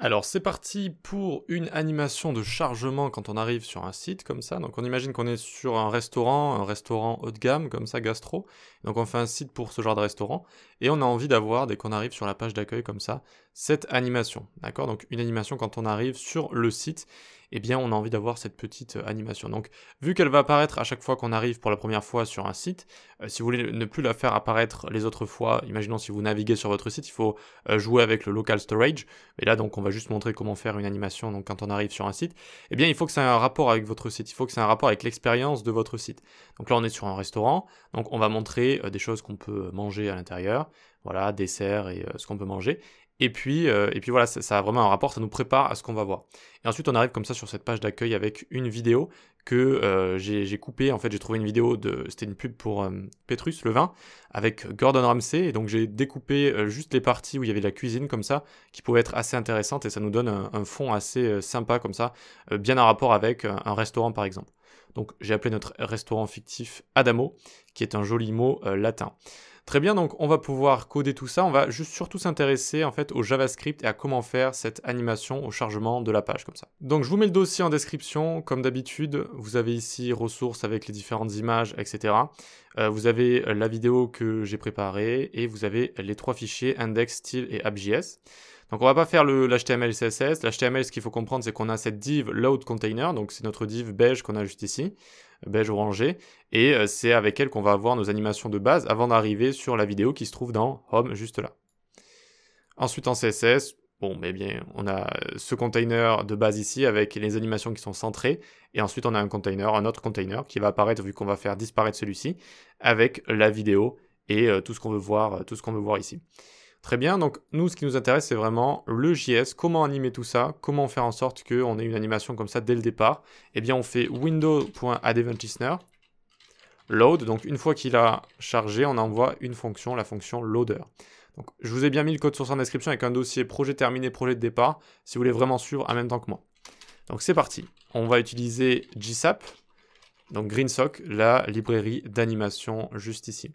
Alors c'est parti pour une animation de chargement quand on arrive sur un site comme ça. Donc on imagine qu'on est sur un restaurant, un restaurant haut de gamme comme ça, gastro. Donc on fait un site pour ce genre de restaurant et on a envie d'avoir dès qu'on arrive sur la page d'accueil comme ça cette animation. D'accord Donc une animation quand on arrive sur le site, eh bien on a envie d'avoir cette petite euh, animation. Donc vu qu'elle va apparaître à chaque fois qu'on arrive pour la première fois sur un site, euh, si vous voulez ne plus la faire apparaître les autres fois, imaginons si vous naviguez sur votre site, il faut euh, jouer avec le local storage. Et là donc on va juste montrer comment faire une animation quand on arrive sur un site. Eh bien il faut que ça ait un rapport avec votre site, il faut que ça ait un rapport avec l'expérience de votre site. Donc là on est sur un restaurant, donc on va montrer des choses qu'on peut manger à l'intérieur voilà, dessert et euh, ce qu'on peut manger. Et puis, euh, et puis voilà, ça, ça, a vraiment un rapport, ça nous prépare à ce qu'on va voir. Et ensuite, on arrive comme ça sur cette page d'accueil avec une vidéo que euh, j'ai coupé. En fait, j'ai trouvé une vidéo de. C'était une pub pour euh, Petrus, le vin, avec Gordon Ramsay. Et donc, j'ai découpé euh, juste les parties où il y avait de la cuisine, comme ça, qui pouvaient être assez intéressantes. Et ça nous donne un, un fond assez sympa, comme ça, bien en rapport avec un restaurant, par exemple. Donc, j'ai appelé notre restaurant fictif Adamo, qui est un joli mot latin. Très bien, donc on va pouvoir coder tout ça. On va juste surtout s'intéresser en fait au JavaScript et à comment faire cette animation au chargement de la page comme ça. Donc je vous mets le dossier en description. Comme d'habitude, vous avez ici ressources avec les différentes images, etc. Euh, vous avez euh, la vidéo que j'ai préparée et vous avez les trois fichiers index, style et app.js. Donc on va pas faire l'HTML CSS. L'HTML, ce qu'il faut comprendre, c'est qu'on a cette div load container, donc c'est notre div beige qu'on a juste ici, beige orangé, et euh, c'est avec elle qu'on va avoir nos animations de base avant d'arriver sur la vidéo qui se trouve dans Home, juste là. Ensuite en CSS, Bon, bien, on a euh, ce container de base ici avec les animations qui sont centrées, et ensuite on a un container, un autre container qui va apparaître vu qu'on va faire disparaître celui-ci avec la vidéo et euh, tout ce qu'on veut voir, euh, tout ce qu'on veut voir ici. Très bien, donc nous ce qui nous intéresse c'est vraiment le JS, comment animer tout ça, comment faire en sorte qu'on ait une animation comme ça dès le départ. Eh bien on fait window.addEventListener » load. Donc une fois qu'il a chargé, on envoie une fonction, la fonction loader. Donc, je vous ai bien mis le code source en description avec un dossier projet terminé, projet de départ, si vous voulez vraiment suivre en même temps que moi. Donc c'est parti. On va utiliser GSAP, donc GreenSock, la librairie d'animation juste ici.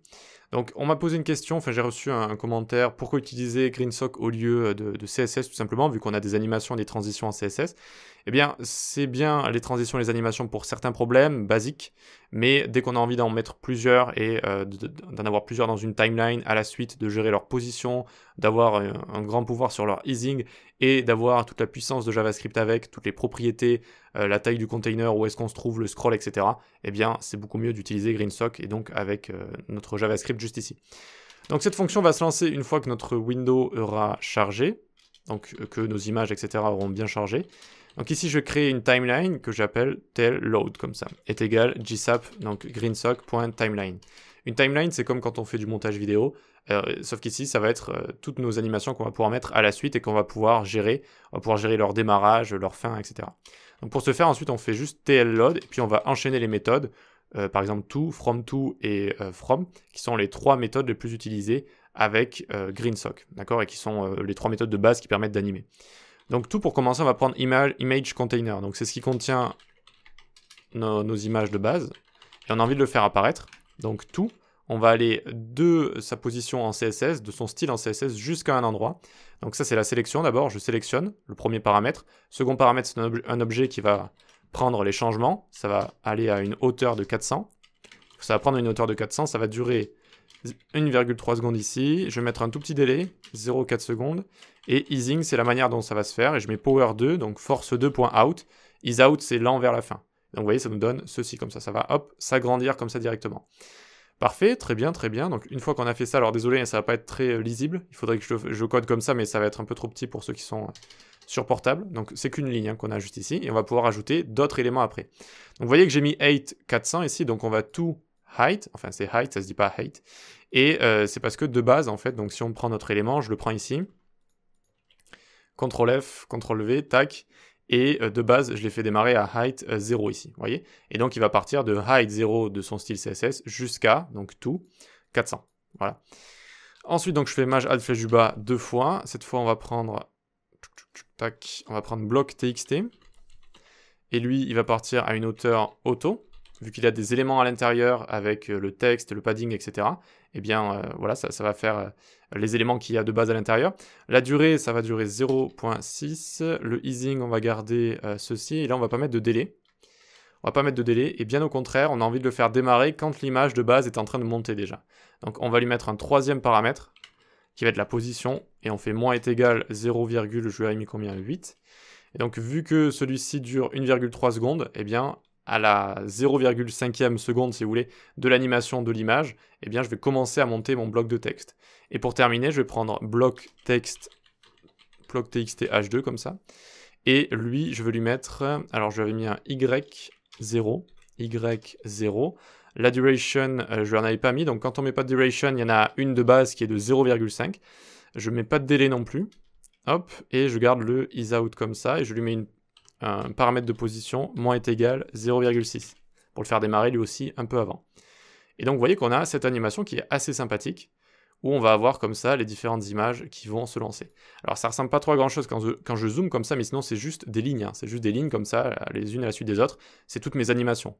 Donc, on m'a posé une question, enfin, j'ai reçu un, commentaire pourquoi utiliser GreenSock au lieu euh, de, CSS tout simplement, vu qu'on a des animations et des transitions en CSS Eh bien, c'est bien les transitions et les animations pour certains problèmes basiques, mais dès qu'on a envie d'en mettre plusieurs et euh, d'en avoir plusieurs dans une timeline à la suite, de gérer leur position, d'avoir euh, un, grand pouvoir sur leur easing et d'avoir toute la puissance de JavaScript avec, toutes les propriétés, la taille du container, où est-ce qu'on se trouve, le scroll, etc., eh bien, c'est beaucoup mieux d'utiliser GreenSock et donc avec notre JavaScript juste ici. Donc cette fonction va se lancer une fois que notre window aura chargé, donc euh, que nos images, etc. auront bien chargé. Donc ici, je crée une timeline que j'appelle tlLoad, load, comme ça, est égal gsap, donc greensock.timeline. Une timeline, c'est comme quand on fait du montage vidéo, euh, sauf qu'ici, ça va être euh, toutes nos animations qu'on va pouvoir mettre à la suite et qu'on va pouvoir gérer. On va pouvoir gérer leur démarrage, leur fin, etc. Donc pour ce faire, ensuite, on fait juste load et puis on va enchaîner les méthodes. Euh, par exemple to, from to et euh, from, qui sont les trois méthodes les plus utilisées avec euh, GreenSock, d'accord, et qui sont les trois méthodes de base qui permettent d'animer. Donc tout pour commencer, on va prendre image, container. Donc c'est ce qui contient nos, nos, images de base, et on a envie de le faire apparaître. Donc tout, on va aller de sa position en CSS, de son style en CSS jusqu'à un endroit. Donc ça c'est la sélection d'abord, je sélectionne le premier paramètre. Second paramètre c'est un, objet qui va prendre les changements. Ça va aller à une hauteur de 400. Ça va prendre une hauteur de 400. Ça va durer 1,3 secondes ici. Je vais mettre un tout petit délai, 0,4 secondes. Et easing, c'est la manière dont ça va se faire. Et je mets power 2, donc force 2.out. Is out, c'est lent vers la fin. Donc vous voyez, ça nous donne ceci comme ça. Ça va, hop, s'agrandir comme ça directement. Parfait, très bien, très bien. Donc une fois qu'on a fait ça, alors désolé, hein, ça va pas être très euh, lisible. Il faudrait que je, code comme ça, mais ça va être un peu trop petit pour ceux qui sont euh, sur portable. Donc c'est qu'une ligne hein, qu'on a juste ici et on va pouvoir ajouter d'autres éléments après. Donc vous voyez que j'ai mis 400 ici, donc on va tout height, enfin c'est height, ça se dit pas height. Et euh, c'est parce que de base en fait, donc si on prend notre élément, je le prends ici. CTRL F, CTRL V, tac. Et euh, de base, je l'ai fait démarrer à height 0 euh, ici, vous voyez Et donc, il va partir de height 0 de son style CSS jusqu'à, donc tout, 400. Voilà. Ensuite, donc, je fais maj add flèche du bas deux fois. Cette fois, on va prendre on va prendre bloc TXT. Et lui, il va partir à une hauteur auto. Vu qu'il a des éléments à l'intérieur avec euh, le texte, le padding, etc. Eh bien, euh, voilà, ça, va faire euh, les éléments qu'il y a de base à l'intérieur. La durée, ça va durer 0.6. Le easing, on va garder ceci. Et là, on va pas mettre de délai. On va pas mettre de délai. Et bien au contraire, on a envie de le faire démarrer quand l'image de base est en train de monter déjà. Donc, on va lui mettre un troisième paramètre qui va être la position, et on fait moins est égal 0, je lui ai mis combien 8. Et donc vu que celui-ci dure 1,3 secondes, eh bien à la 0,5e seconde, si vous voulez, de l'animation de l'image, eh bien je vais commencer à monter mon bloc de texte. Et pour terminer, je vais prendre bloc texte, bloc txt h2 comme ça. Et lui, je vais lui mettre, alors je j'avais mis un y0, y0. La duration, euh, je n'en avais pas mis, donc quand on met pas de duration, il y en a une de base qui est de 0,5. Je ne mets pas de délai non plus. Hop, et je garde le out comme ça, et je lui mets une, un paramètre de position, moins est égal 0,6, pour le faire démarrer lui aussi un peu avant. Et donc vous voyez qu'on a cette animation qui est assez sympathique, où on va avoir comme ça les différentes images qui vont se lancer. Alors ça ressemble pas trop à grand chose quand je, zoome comme ça, mais sinon c'est juste des lignes, hein. c'est juste des lignes comme ça, les unes à la suite des autres, c'est toutes mes animations.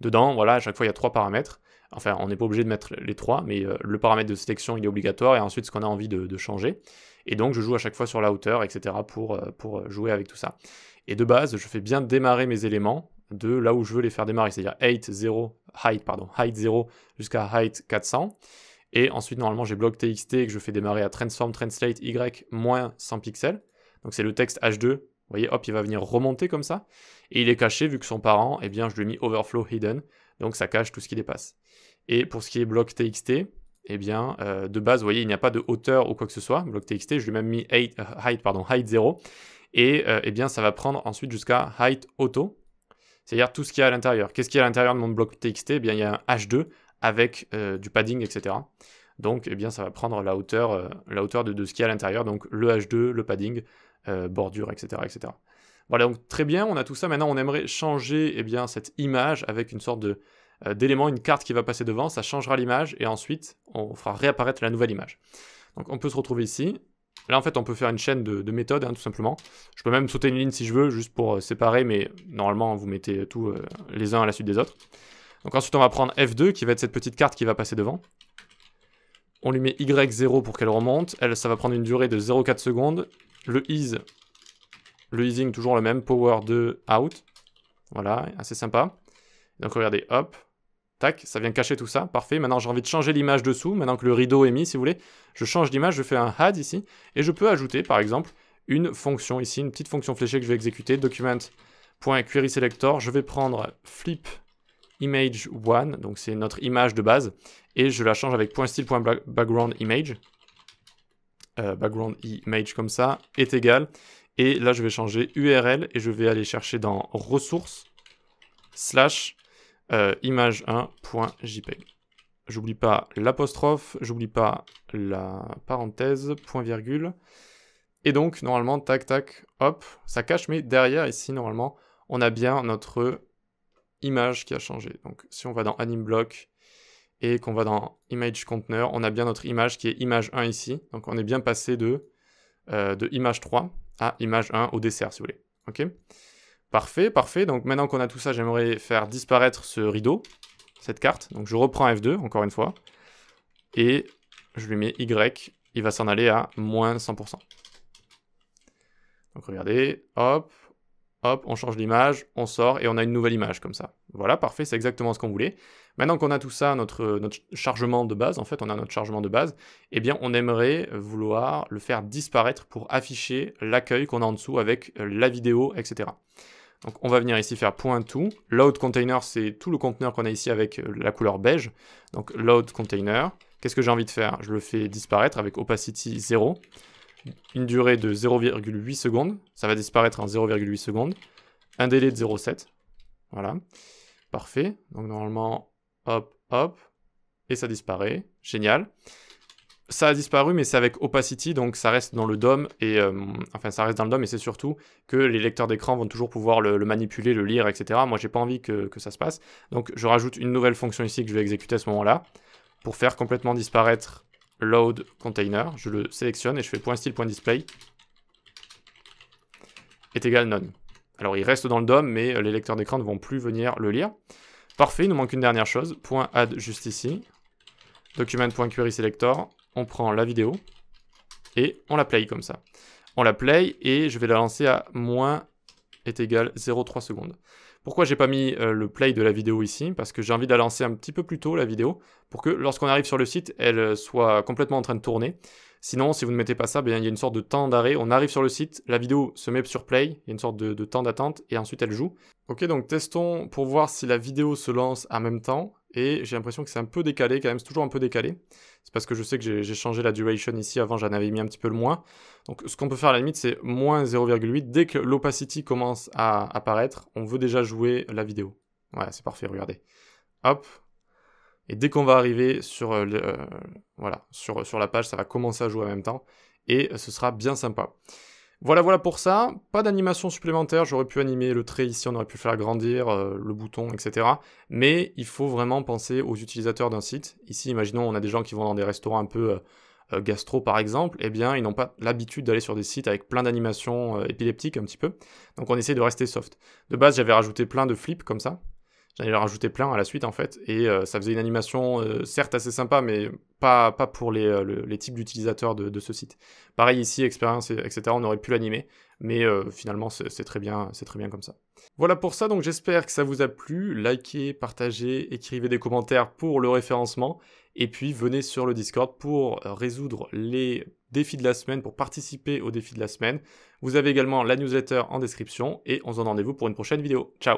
Dedans, voilà, à chaque fois il y a trois paramètres, enfin on n'est pas obligé de mettre les trois, mais euh, le paramètre de sélection il est obligatoire, et ensuite ce qu'on a envie de, changer. Et donc je joue à chaque fois sur la hauteur, etc. pour, euh, euh, jouer avec tout ça. Et de base, je fais bien démarrer mes éléments, de là où je veux les faire démarrer, c'est-à-dire height 0, height, pardon, height 0 jusqu'à height 400. Et ensuite, normalement, j'ai bloc txt que je fais démarrer à transform translate y moins 100 pixels. Donc c'est le texte h2. Vous voyez, hop, il va venir remonter comme ça. Et il est caché, vu que son parent, eh bien, je lui ai mis overflow hidden. Donc ça cache tout ce qui dépasse. Et pour ce qui est bloc txt, eh bien, euh, de base, vous voyez, il n'y a pas de hauteur ou quoi que ce soit. Bloc txt, je lui ai même mis height, euh, pardon, height 0. Et euh, eh bien, ça va prendre ensuite jusqu'à height auto. C'est-à-dire tout ce qu'il y a à l'intérieur. Qu'est-ce qu'il y a à l'intérieur de mon bloc txt eh bien, il y a un h2 avec euh, du padding, etc. Donc, eh bien, ça va prendre la hauteur, de euh, la hauteur de, a à l'intérieur, donc le H2, le padding, euh, bordure, etc., etc. Voilà, donc très bien, on a tout ça. Maintenant, on aimerait changer eh bien, cette image avec une sorte d'élément, une carte qui va passer devant, ça changera l'image, et ensuite, on fera réapparaître la nouvelle image. Donc, on peut se retrouver ici. Là, en fait, on peut faire une chaîne de, de méthodes, hein, tout simplement. Je peux même sauter une ligne si je veux, juste pour séparer, mais normalement, vous mettez tous les uns à la suite des autres. Donc ensuite, on va prendre F2, qui va être cette petite carte qui va passer devant. On lui met Y0 pour qu'elle remonte. Elle, ça va prendre une durée de 0,4 secondes. Le ease, le easing toujours le même, power 2 out. Voilà, assez sympa. Donc regardez, hop, tac, ça vient cacher tout ça, parfait. Maintenant j'ai envie de changer l'image dessous, maintenant que le rideau est mis, si vous voulez, je change l'image, je fais un add ici, et je peux ajouter par exemple une fonction ici, une petite fonction fléchée que je vais exécuter, document.querySelector, je vais prendre flip image 1 donc c'est notre image de base, et je la change avec .style .background image, euh, background image comme ça, est égal, et là je vais changer URL, et je vais aller chercher dans ressources, slash, euh, image1.jpg. J'oublie pas l'apostrophe, j'oublie pas la parenthèse, point virgule, et donc, normalement, tac, tac, hop, ça cache, mais derrière, ici, normalement, on a bien notre image qui a changé. Donc si on va dans anim block et qu'on va dans image container, on a bien notre image qui est image 1 ici. Donc on est bien passé de, euh, de image 3 à image 1 au dessert si vous voulez. Ok Parfait, parfait. Donc maintenant qu'on a tout ça, j'aimerais faire disparaître ce rideau, cette carte. Donc je reprends F2 encore une fois et je lui mets Y. Il va s'en aller à moins 100%. Donc regardez, hop, hop, on change l'image, on sort et on a une nouvelle image comme ça. Voilà, parfait, c'est exactement ce qu'on voulait. Maintenant qu'on a tout ça, notre, chargement de base, en fait, on a notre chargement de base, eh bien, on aimerait vouloir le faire disparaître pour afficher l'accueil qu'on a en dessous avec euh, la vidéo, etc. Donc, on va venir ici faire point .to. Load container, c'est tout le conteneur qu'on a ici avec euh, la couleur beige. Donc, load container. Qu'est-ce que j'ai envie de faire Je le fais disparaître avec opacity 0 une durée de 0,8 secondes. Ça va disparaître en 0,8 secondes. Un délai de 0,7. Voilà. Parfait. Donc normalement, hop, hop. Et ça disparaît. Génial. Ça a disparu, mais c'est avec opacity, donc ça reste dans le DOM et euh, enfin ça reste dans le DOM et c'est surtout que les lecteurs d'écran vont toujours pouvoir le, manipuler, le lire, etc. Moi, j'ai pas envie que, que ça se passe, donc je rajoute une nouvelle fonction ici que je vais exécuter à ce moment-là pour faire complètement disparaître load container, je le sélectionne et je fais point est égal none. Alors il reste dans le DOM, mais les lecteurs d'écran ne vont plus venir le lire. Parfait, il nous manque une dernière chose, point add juste ici, document.querySelector, on prend la vidéo et on la play comme ça. On la play et je vais la lancer à moins est égal 0,3 secondes. Pourquoi j'ai pas mis euh, le play de la vidéo ici Parce que j'ai envie de la lancer un petit peu plus tôt, la vidéo, pour que lorsqu'on arrive sur le site, elle euh, soit complètement en train de tourner. Sinon, si vous ne mettez pas ça, bien, il y a une sorte de temps d'arrêt. On arrive sur le site, la vidéo se met sur play, il y a une sorte de, de temps d'attente, et ensuite elle joue. Ok, donc testons pour voir si la vidéo se lance en même temps et j'ai l'impression que c'est un peu décalé quand même, c'est toujours un peu décalé. C'est parce que je sais que j'ai changé la duration ici, avant j'en avais mis un petit peu le moins. Donc ce qu'on peut faire à la limite c'est moins 0,8, dès que l'opacity commence à apparaître, on veut déjà jouer la vidéo. Voilà, c'est parfait, regardez. Hop, et dès qu'on va arriver sur, euh, euh, sur, sur la page, ça va commencer à jouer en même temps, et ce sera bien sympa. Voilà, voilà pour ça. Pas d'animation supplémentaire. J'aurais pu animer le trait ici, on aurait pu faire grandir euh, le bouton, etc. Mais il faut vraiment penser aux utilisateurs d'un site. Ici, imaginons, on a des gens qui vont dans des restaurants un peu euh, euh, gastro, par exemple. Eh bien, ils n'ont pas l'habitude d'aller sur des sites avec plein d'animations épileptiques, un petit peu. Donc, on essaie de rester soft. De base, j'avais rajouté plein de flips comme ça. J'allais ai rajouté plein à la suite en fait, et euh, ça faisait une animation euh, certes assez sympa, mais pas, pas pour les, euh, types d'utilisateurs de, ce site. Pareil ici, expérience, etc., on aurait pu l'animer, mais finalement c'est très, bien, très bien comme ça. Voilà pour ça, donc j'espère que ça vous a plu. Likez, partagez, écrivez des commentaires pour le référencement, et puis venez sur le Discord pour résoudre les défis de la semaine, pour participer aux défis de la semaine. Vous avez également la newsletter en description, et on se donne rendez-vous pour une prochaine vidéo. Ciao